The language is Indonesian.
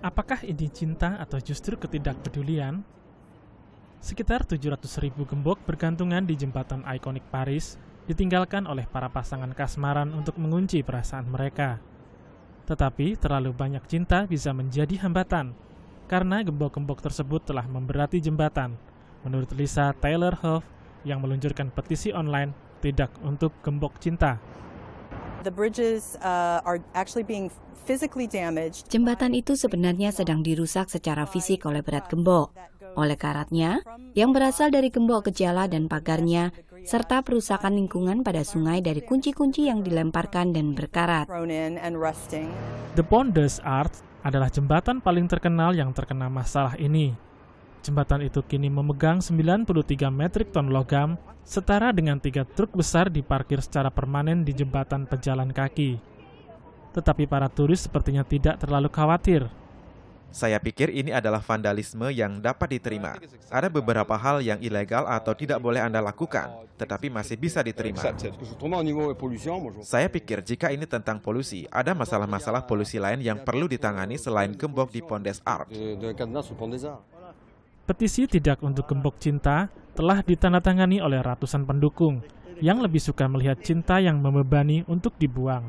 Apakah ini cinta atau justru ketidakpedulian? Sekitar 700 ribu gembok bergantungan di jembatan ikonik Paris ditinggalkan oleh para pasangan kasmaran untuk mengunci perasaan mereka. Tetapi terlalu banyak cinta bisa menjadi hambatan, karena gembok-gembok tersebut telah memberati jembatan, menurut Lisa Taylor Hoff yang meluncurkan petisi online tidak untuk gembok cinta Uh, jembatan itu sebenarnya sedang dirusak secara fisik oleh berat gembok, oleh karatnya yang berasal dari gembok gejala dan pagarnya, serta perusakan lingkungan pada sungai dari kunci-kunci yang dilemparkan dan berkarat. The Ponders Art adalah jembatan paling terkenal yang terkena masalah ini. Jembatan itu kini memegang 93 metrik ton logam, setara dengan tiga truk besar diparkir secara permanen di jembatan pejalan kaki. Tetapi para turis sepertinya tidak terlalu khawatir. Saya pikir ini adalah vandalisme yang dapat diterima. Ada beberapa hal yang ilegal atau tidak boleh Anda lakukan, tetapi masih bisa diterima. Saya pikir jika ini tentang polusi, ada masalah-masalah polusi lain yang perlu ditangani selain gembok di Pondes Art. Petisi tidak untuk gembok cinta telah ditandatangani oleh ratusan pendukung yang lebih suka melihat cinta yang membebani untuk dibuang.